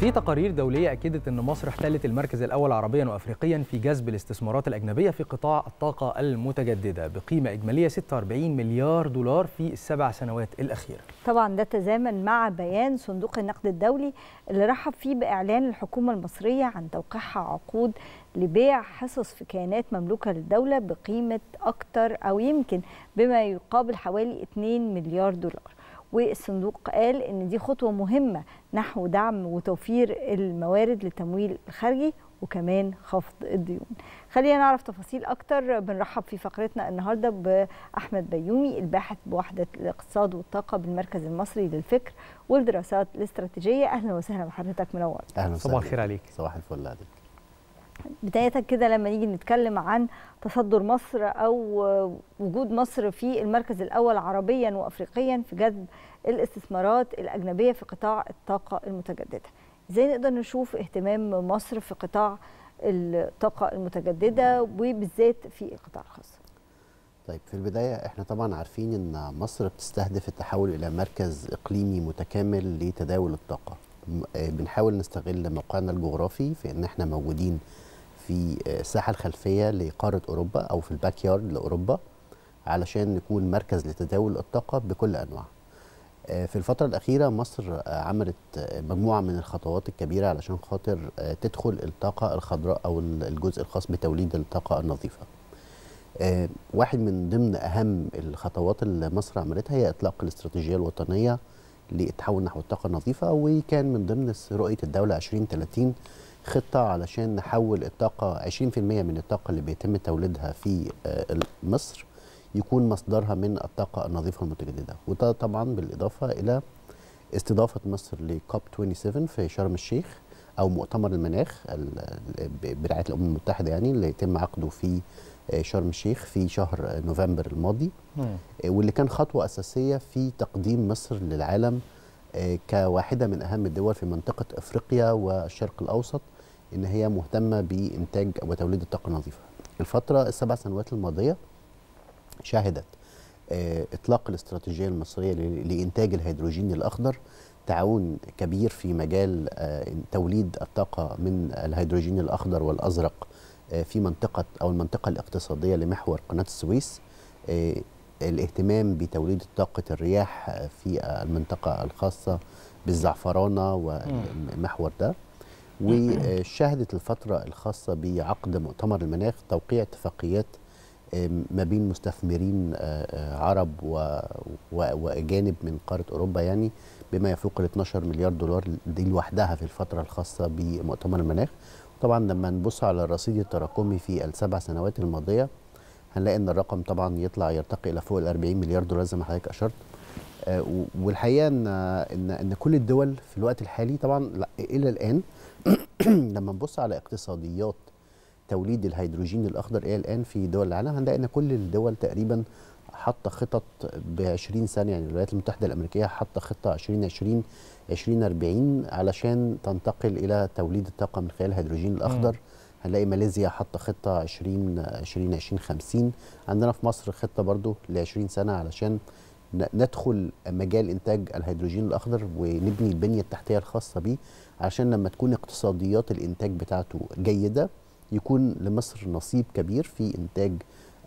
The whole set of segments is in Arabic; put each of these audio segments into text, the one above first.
في تقارير دولية أكدت أن مصر احتلت المركز الأول عربيا وأفريقيا في جذب الاستثمارات الأجنبية في قطاع الطاقة المتجددة بقيمة إجمالية 46 مليار دولار في السبع سنوات الأخيرة طبعا ده تزامن مع بيان صندوق النقد الدولي اللي رحب فيه بإعلان الحكومة المصرية عن توقيعها عقود لبيع حصص في كيانات مملوكة للدولة بقيمة أكتر أو يمكن بما يقابل حوالي 2 مليار دولار والصندوق قال ان دي خطوه مهمه نحو دعم وتوفير الموارد للتمويل الخارجي وكمان خفض الديون خلينا نعرف تفاصيل اكتر بنرحب في فقرتنا النهارده باحمد بيومي الباحث بوحده الاقتصاد والطاقه بالمركز المصري للفكر والدراسات الاستراتيجيه اهلا وسهلا بحضرتك منور اهلا صباح الخير عليك صباح الفل عليك بداية كده لما نيجي نتكلم عن تصدر مصر أو وجود مصر في المركز الأول عربيا وأفريقيا في جذب الاستثمارات الأجنبية في قطاع الطاقة المتجددة ازاي نقدر نشوف اهتمام مصر في قطاع الطاقة المتجددة وبالذات في القطاع الخاص طيب في البداية احنا طبعا عارفين ان مصر بتستهدف التحول الى مركز اقليمي متكامل لتداول الطاقة آه، بنحاول نستغل موقعنا الجغرافي في ان احنا موجودين في الساحه آه، الخلفيه لقاره اوروبا او في الباك يارد لاوروبا علشان نكون مركز لتداول الطاقه بكل انواعها. آه، في الفترة الأخيرة مصر آه، عملت مجموعة من الخطوات الكبيرة علشان خاطر تدخل الطاقة الخضراء أو الجزء الخاص بتوليد الطاقة النظيفة. واحد من ضمن أهم الخطوات اللي مصر عملتها هي إطلاق الاستراتيجية الوطنية للتحول نحو الطاقة النظيفة وكان من ضمن رؤية الدولة 2030 خطه علشان نحول الطاقه 20% من الطاقه اللي بيتم توليدها في آه، مصر يكون مصدرها من الطاقه النظيفه المتجدده وده طبعا بالاضافه الى استضافه مصر لكوب 27 في شرم الشيخ او مؤتمر المناخ برعايه الامم المتحده يعني اللي يتم عقده في آه، شرم الشيخ في شهر نوفمبر الماضي آه، واللي كان خطوه اساسيه في تقديم مصر للعالم كواحده من اهم الدول في منطقه افريقيا والشرق الاوسط ان هي مهتمه بانتاج وتوليد الطاقه النظيفه. الفتره السبع سنوات الماضيه شهدت آه، اطلاق الاستراتيجيه المصريه لانتاج الهيدروجين الاخضر تعاون كبير في مجال آه، توليد الطاقه من الهيدروجين الاخضر والازرق آه، في منطقه او المنطقه الاقتصاديه لمحور قناه السويس الاهتمام بتوليد طاقة الرياح في المنطقة الخاصة بالزعفرانة والمحور ده وشهدت الفترة الخاصة بعقد مؤتمر المناخ توقيع اتفاقيات ما بين مستثمرين آه، آه، عرب واجانب من قاره اوروبا يعني بما يفوق ال 12 مليار دولار دي لوحدها في الفتره الخاصه بمؤتمر المناخ طبعا لما نبص على الرصيد التراكمي في السبع سنوات الماضيه هنلاقي ان الرقم طبعا يطلع يرتقي الى فوق ال 40 مليار دولار زي ما حضرتك اشرت آه، والحقيقه ان ان ان كل الدول في الوقت الحالي طبعا الى الان لما نبص على اقتصاديات توليد الهيدروجين الاخضر الى الان في دول العالم هنلاقي ان كل الدول تقريبا حاطه خطط ب 20 سنه يعني الولايات المتحده الامريكيه حاطه خطه 2020 2040 علشان تنتقل الى توليد الطاقه من خلال الهيدروجين الاخضر م. هنلاقي ماليزيا حاطه خطه 20 20 20 50 عندنا في مصر خطه برضو ل 20 سنه علشان ندخل مجال انتاج الهيدروجين الاخضر ونبني البنيه التحتيه الخاصه بيه علشان لما تكون اقتصاديات الانتاج بتاعته جيده يكون لمصر نصيب كبير في انتاج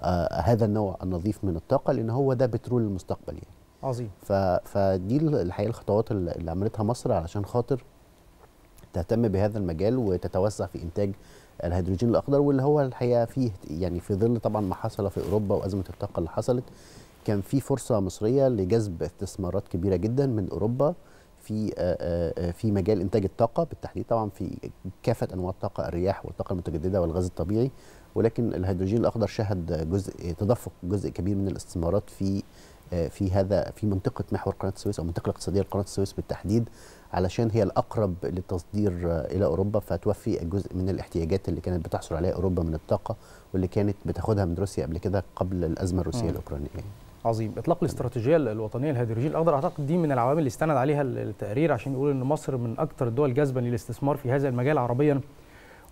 آه هذا النوع النظيف من الطاقه لان هو ده بترول المستقبل يعني عظيم فدي الحقيقه الخطوات اللي عملتها مصر علشان خاطر تهتم بهذا المجال وتتوسع في انتاج الهيدروجين الاخضر واللي هو الحقيقه فيه يعني في ظل طبعا ما حصل في اوروبا وازمه الطاقه اللي حصلت كان في فرصه مصريه لجذب استثمارات كبيره جدا من اوروبا في آه، آه، آه، في مجال انتاج الطاقه بالتحديد طبعا في كافه انواع الطاقه الرياح والطاقه المتجدده والغاز الطبيعي ولكن الهيدروجين الاخضر شهد جزء تدفق جزء كبير من الاستثمارات في آه، في هذا في منطقه محور قناه السويس او المنطقه الاقتصاديه لقناه السويس بالتحديد علشان هي الاقرب للتصدير آه، الى اوروبا فتوفي جزء من الاحتياجات اللي كانت بتحصل عليها اوروبا من الطاقه واللي كانت بتاخدها من روسيا قبل كده قبل الازمه الروسيه الاوكرانيه. عظيم اطلاق الاستراتيجيه الوطنيه للهيدروجين الاخضر اعتقد دي من العوامل اللي استند عليها التقرير عشان يقول ان مصر من اكثر الدول جذبا للاستثمار في هذا المجال عربيا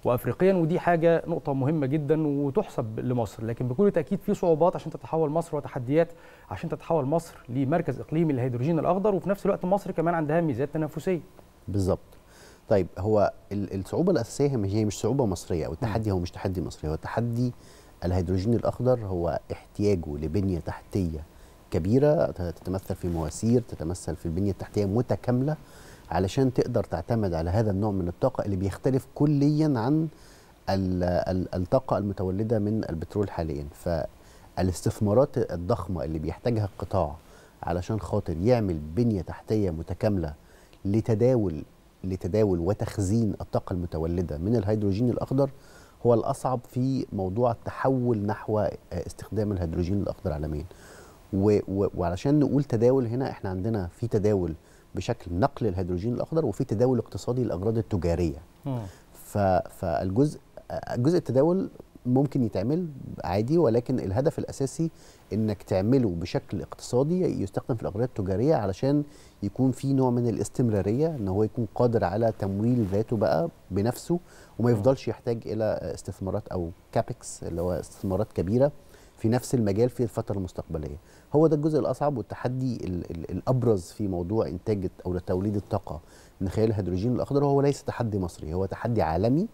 وافريقيا ودي حاجه نقطه مهمه جدا وتحسب لمصر لكن بكل تاكيد في صعوبات عشان تتحول مصر وتحديات عشان تتحول مصر لمركز اقليمي للهيدروجين الاخضر وفي نفس الوقت مصر كمان عندها ميزات تنافسيه بالظبط طيب هو الصعوبه الاساسيه هي مش صعوبه مصريه او التحدي هو مش تحدي مصري هو تحدي الهيدروجين الاخضر هو احتياجه لبنيه تحتيه كبيره تتمثل في مواسير تتمثل في البنيه التحتيه متكامله علشان تقدر تعتمد على هذا النوع من الطاقه اللي بيختلف كليا عن الطاقه المتولده من البترول حاليا فالاستثمارات الضخمه اللي بيحتاجها القطاع علشان خاطر يعمل بنيه تحتيه متكامله لتداول لتداول وتخزين الطاقه المتولده من الهيدروجين الاخضر هو الاصعب في موضوع التحول نحو استخدام الهيدروجين الاخضر عالميا وعلشان نقول تداول هنا احنا عندنا في تداول بشكل نقل الهيدروجين الاخضر وفي تداول اقتصادي للاغراض التجاريه ف فالجزء جزء التداول ممكن يتعمل عادي ولكن الهدف الاساسي انك تعمله بشكل اقتصادي يستخدم في الاغراض التجاريه علشان يكون في نوع من الاستمراريه ان هو يكون قادر على تمويل ذاته بقى بنفسه وما يفضلش يحتاج الى استثمارات او كابكس اللي هو استثمارات كبيره في نفس المجال في الفتره المستقبليه هو ده الجزء الاصعب والتحدي الابرز في موضوع انتاج او توليد الطاقه من خلال الهيدروجين الاخضر هو ليس تحدي مصري هو تحدي عالمي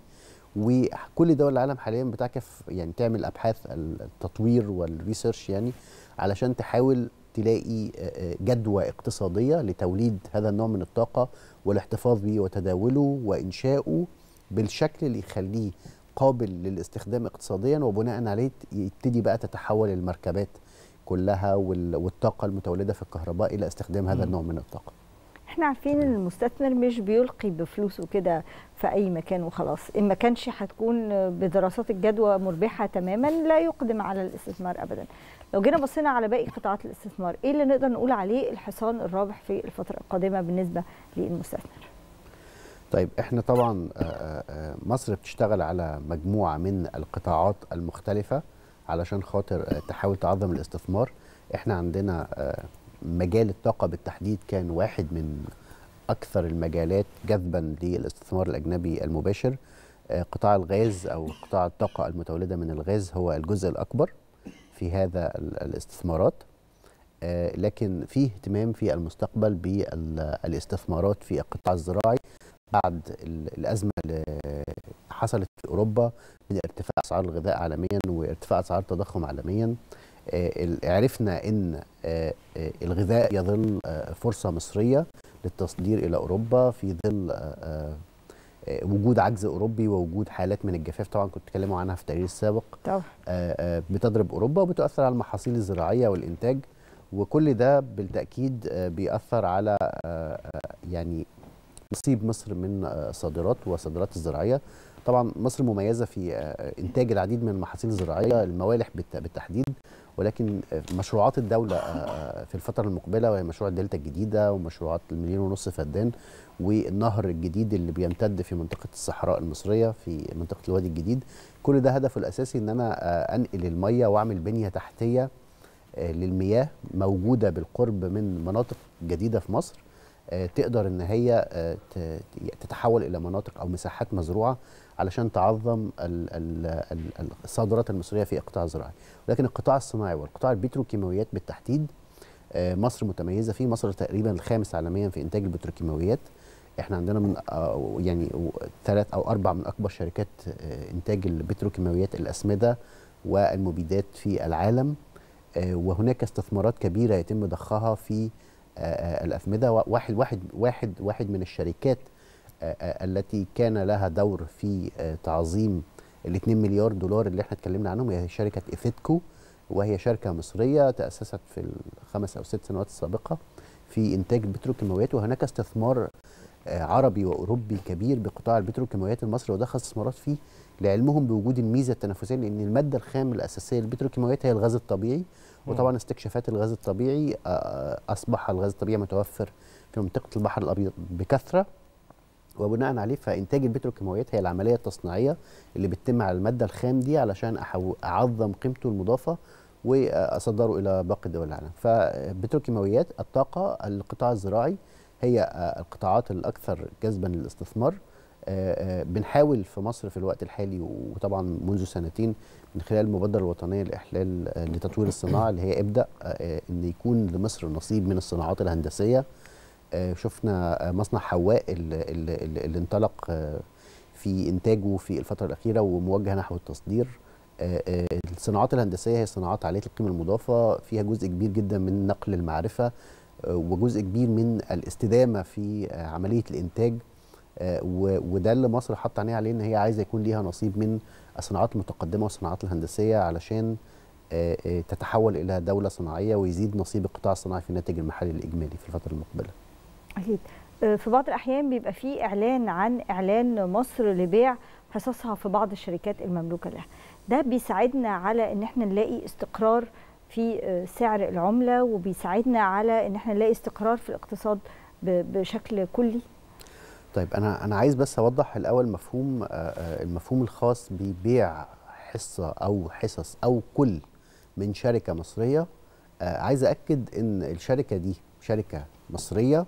وكل دول العالم حاليا بتعكف يعني تعمل ابحاث التطوير والريسيرش يعني علشان تحاول تلاقي جدوى اقتصاديه لتوليد هذا النوع من الطاقه والاحتفاظ به وتداوله وانشاؤه بالشكل اللي يخليه قابل للاستخدام اقتصاديا وبناء عليه يبتدي بقى تتحول المركبات كلها والطاقه المتولده في الكهرباء الى استخدام هذا النوع من الطاقه احنا عارفين ان المستثمر مش بيلقي بفلوسه كده في اي مكان وخلاص ان ما كانش هتكون بدراسات الجدوى مربحه تماما لا يقدم على الاستثمار ابدا لو جينا بصينا على باقي قطاعات الاستثمار ايه اللي نقدر نقول عليه الحصان الرابح في الفتره القادمه بالنسبه للمستثمر طيب احنا طبعا آه، آه، آه، مصر بتشتغل على مجموعه من القطاعات المختلفه علشان خاطر تحاول تعظم الاستثمار احنا عندنا مجال الطاقه بالتحديد كان واحد من اكثر المجالات جذبا للاستثمار الاجنبي المباشر قطاع الغاز او قطاع الطاقه المتولده من الغاز هو الجزء الاكبر في هذا الاستثمارات لكن فيه اهتمام في المستقبل بالاستثمارات في القطاع الزراعي بعد الازمه اللي حصلت في اوروبا من ارتفاع اسعار الغذاء عالميا وارتفاع اسعار التضخم عالميا آه، عرفنا ان آه، آه، الغذاء يظل فرصه مصريه للتصدير الى اوروبا في ظل وجود عجز اوروبي ووجود حالات من الجفاف طبعا كنت اتكلموا عنها في التقرير السابق طبعا بتضرب اوروبا وبتؤثر على المحاصيل الزراعيه والانتاج وكل ده بالتاكيد بيأثر على يعني نصيب مصر من آه، صادرات وصادرات الزراعيه طبعا مصر مميزه في آه، انتاج العديد من المحاصيل الزراعيه الموالح بالتحديد ولكن آه، مشروعات الدوله في الفتره المقبله وهي مشروع الدلتا الجديده ومشروعات المليون ونص فدان والنهر الجديد اللي بيمتد في منطقه الصحراء المصريه في منطقه الوادي الجديد كل ده هدفه الاساسي ان انا انقل الميه واعمل بنيه تحتيه للمياه موجوده بالقرب من مناطق جديده في مصر آه، تقدر ان هي آه، تتحول الى مناطق او مساحات مزروعه علشان تعظم الصادرات المصريه في القطاع الزراعي لكن القطاع الصناعي والقطاع البتروكيماويات بالتحديد آه، مصر متميزه فيه مصر تقريبا الخامس عالميا في انتاج البتروكيماويات احنا عندنا من يعني ثلاث او اربع من اكبر شركات انتاج البتروكيماويات الاسمده والمبيدات في العالم وهناك استثمارات كبيره يتم ضخها في الأفمدة واحد واحد واحد واحد من الشركات آه، آه، التي كان لها دور في آه، تعظيم ال 2 مليار دولار اللي احنا اتكلمنا عنهم هي شركة إيفيتكو وهي شركة مصرية تأسست في الخمس أو ست سنوات السابقة في إنتاج البتروكيماويات وهناك استثمار آه، عربي واوروبي كبير بقطاع البتروكيماويات المصري ودخل استثمارات فيه لعلمهم بوجود الميزه التنافسيه لان الماده الخام الاساسيه للبتروكيماويات هي الغاز الطبيعي وطبعا استكشافات الغاز الطبيعي آه، آه، اصبح الغاز الطبيعي متوفر في منطقه البحر الابيض بكثره وبناء عليه فانتاج البتروكيماويات هي العمليه التصنيعيه اللي بتتم على الماده الخام دي علشان اعظم قيمته المضافه واصدره الى باقي دول العالم فبتروكيماويات الطاقه القطاع الزراعي هي آه، القطاعات الاكثر جذبا للاستثمار آه، آه، بنحاول في مصر في الوقت الحالي وطبعا منذ سنتين من خلال المبادره الوطنيه لاحلال لتطوير الصناعه اللي هي ابدا ان يكون لمصر نصيب من الصناعات الهندسيه شفنا مصنع حواء اللي, انطلق في انتاجه في الفتره الاخيره وموجه نحو التصدير الصناعات الهندسيه هي صناعات عاليه القيمه المضافه فيها جزء كبير جدا من نقل المعرفه وجزء كبير من الاستدامه في عمليه الانتاج آه، وده اللي مصر حاطه عينيها عليه ان هي عايزه يكون ليها نصيب من الصناعات المتقدمه والصناعات الهندسيه علشان آه، آه، تتحول الى دوله صناعيه ويزيد نصيب القطاع الصناعي في الناتج المحلي الاجمالي في الفتره المقبله. اكيد في بعض الاحيان بيبقى في اعلان عن اعلان مصر لبيع حصصها في بعض الشركات المملوكه لها. ده بيساعدنا على ان احنا نلاقي استقرار في آه، سعر العمله وبيساعدنا على ان احنا نلاقي استقرار في الاقتصاد بشكل كلي طيب انا انا عايز بس اوضح الاول مفهوم آه، آه، المفهوم الخاص ببيع حصه او حصص او كل من شركه مصريه عايز اكد ان الشركه دي شركه مصريه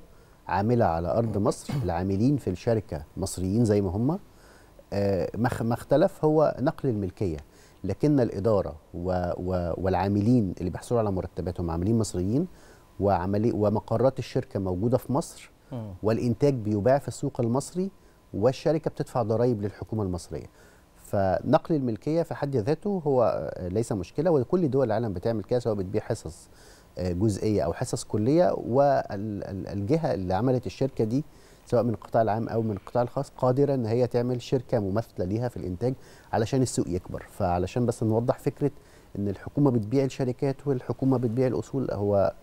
عامله على ارض مصر العاملين في الشركه مصريين زي ما هم ما اختلف هو نقل الملكيه لكن الاداره و و والعاملين اللي بيحصلوا على مرتباتهم عاملين مصريين وعملي ومقرات الشركه موجوده في مصر والانتاج بيباع في السوق المصري والشركه بتدفع ضرائب للحكومه المصريه فنقل الملكيه في حد ذاته هو ليس مشكله وكل دول العالم بتعمل كده سواء بتبيع حصص جزئيه او حصص كليه والجهه اللي عملت الشركه دي سواء من القطاع العام او من القطاع الخاص قادره ان هي تعمل شركه مماثله ليها في الانتاج علشان السوق يكبر فعلشان بس نوضح فكره ان الحكومه بتبيع الشركات والحكومه بتبيع الاصول هو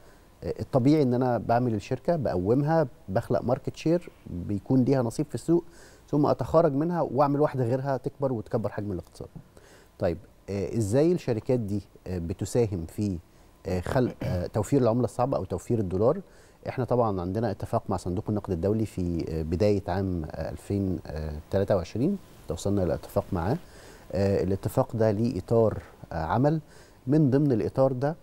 الطبيعي ان انا بعمل الشركه بقومها بخلق ماركت شير بيكون ليها نصيب في السوق ثم اتخرج منها واعمل واحده غيرها تكبر وتكبر حجم الاقتصاد. طيب آه، ازاي الشركات دي آه، بتساهم في خلق آه، توفير العمله الصعبه او توفير الدولار احنا طبعا عندنا اتفاق مع صندوق النقد الدولي في آه، بدايه عام 2023 آه، توصلنا الى اتفاق معاه الاتفاق ده ليه اطار عمل من ضمن الاطار ده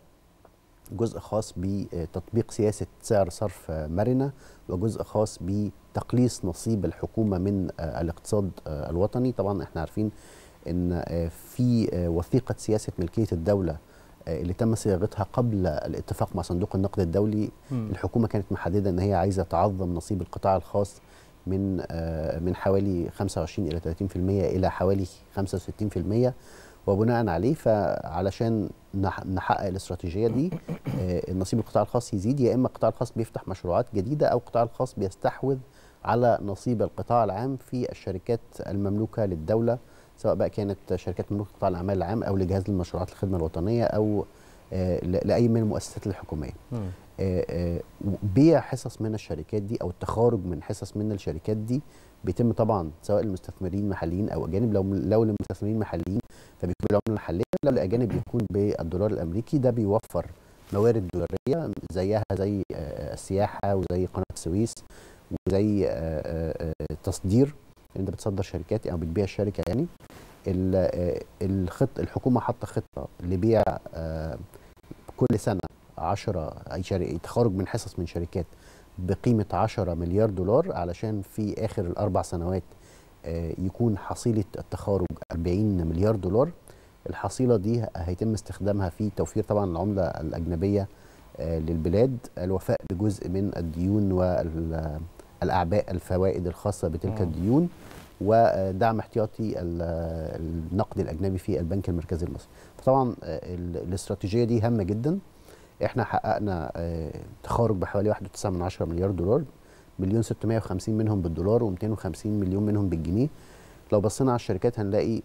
جزء خاص بتطبيق سياسه سعر صرف مرنه وجزء خاص بتقليص نصيب الحكومه من الاقتصاد الوطني طبعا احنا عارفين ان في وثيقه سياسه ملكيه الدوله آه، اللي تم صياغتها قبل الاتفاق مع صندوق النقد الدولي م. الحكومه كانت محدده ان هي عايزه تعظم نصيب القطاع الخاص من آه، من حوالي 25 الى 30% الى حوالي 65% وبناء عليه فعلشان نحقق الاستراتيجيه دي آه، نصيب القطاع الخاص يزيد يا اما القطاع الخاص بيفتح مشروعات جديده او القطاع الخاص بيستحوذ على نصيب القطاع العام في الشركات المملوكه للدوله سواء بقى كانت شركات مملوكه قطاع الاعمال العام او لجهاز المشروعات الخدمه الوطنيه او آه، لاي من المؤسسات الحكوميه. آه، آه، بيع حصص من الشركات دي او التخارج من حصص من الشركات دي بيتم طبعا سواء لمستثمرين محليين او اجانب لو لو لمستثمرين محليين فبيكون بالعمله المحليه لو الاجانب بيكون بالدولار الامريكي ده بيوفر موارد دولاريه زيها زي السياحه وزي قناه السويس وزي التصدير انت بتصدر شركات او بتبيع الشركه يعني آه، الخط الحكومه حاطه خطه لبيع آه، كل سنه 10 اي تخرج من حصص من شركات بقيمه 10 مليار دولار علشان في اخر الاربع سنوات آه، يكون حصيله التخارج 40 مليار دولار الحصيله دي هيتم استخدامها في توفير طبعا العمله الاجنبيه للبلاد الوفاء بجزء من الديون وال الأعباء الفوائد الخاصة بتلك الديون ودعم احتياطي النقد الأجنبي في البنك المركزي المصري فطبعا آه، الاستراتيجية دي هامة جدا احنا حققنا آه، تخارج بحوالي 1.9 من مليار دولار مليون 650 منهم بالدولار و250 مليون منهم بالجنيه لو بصينا على الشركات هنلاقي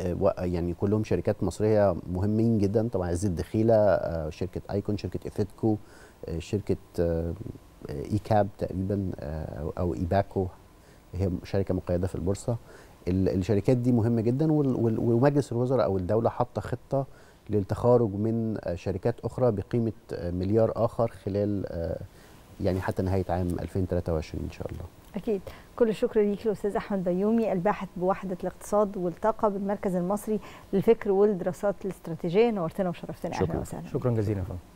آه، يعني كلهم شركات مصريه مهمين جدا طبعا عز الدخيله شركه ايكون شركه افيتكو شركه ايكاب تقريبا آه، او ايباكو هي شركه مقيده في البورصه الشركات دي مهمه جدا ومجلس الوزراء او الدوله حاطه خطه للتخارج من شركات اخرى بقيمه مليار اخر خلال آه، يعني حتى نهايه عام 2023 ان شاء الله. اكيد كل الشكر ليك الاستاذ احمد بيومي الباحث بوحده الاقتصاد والطاقه بالمركز المصري للفكر والدراسات الاستراتيجيه نورتنا وشرفتنا اهلا وسهلا. شكرا جزيلا يا فندم.